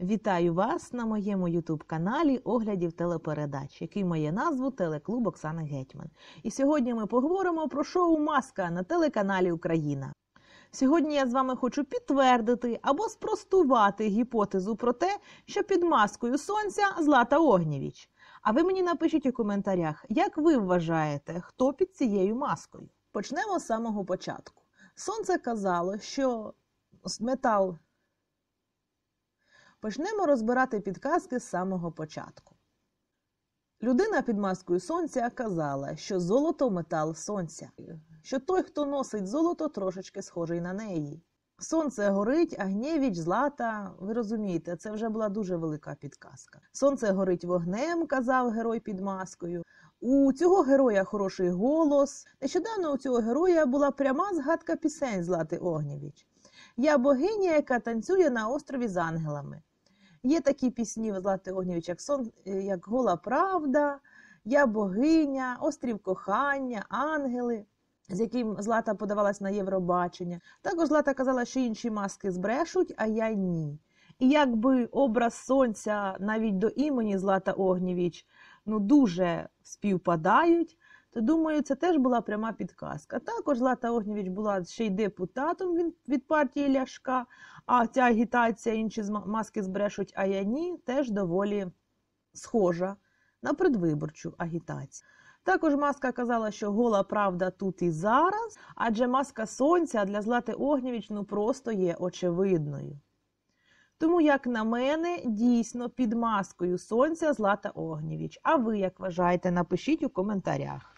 Вітаю вас на моєму ютуб-каналі оглядів телепередач, який має назву Телеклуб Оксана Гетьман. І сьогодні ми поговоримо про шоу Маска на телеканалі Україна. Сьогодні я з вами хочу підтвердити або спростувати гіпотезу про те, що під маскою сонця Злата Огнєвіч. А ви мені напишіть у коментарях, як ви вважаєте, хто під цією маскою. Почнемо з самого початку. Сонце казало, що метал Почнемо розбирати підказки з самого початку. Людина під маскою сонця казала, що золото метал сонця, що той, хто носить золото, трошечки схожий на неї. Сонце горить, а гнєвіч злата, ви розумієте, це вже була дуже велика підказка. Сонце горить вогнем, казав герой під маскою. У цього героя хороший голос. Нещодавно у цього героя була пряма згадка пісень Злати Огнєвіч. Я богиня, яка танцює на острові з ангелами. Є такі пісні Злати Огнєвич, як сон, е, як Гола Правда, Я Богиня, Острів кохання, Ангели, з яким Злата подавалась на Євробачення. Також Злата казала, що інші маски збрешуть, а я ні. І якби образ сонця навіть до імені Злата Огнєвіч ну дуже співпадають, то думаю, це теж була пряма підказка. Також Злата Огнєвіч була ще й депутатом від партії Ляшка, а ця агітація інші маски збрешуть, а я ні, теж доволі схожа на предвиборчу агітацію. Також маска казала, що гола правда тут і зараз, адже маска сонця для Злати Огнєвіч ну просто є очевидною. Тому, як на мене, дійсно під маскою сонця Злата Огнєвіч. А ви як вважаєте, напишіть у коментарях.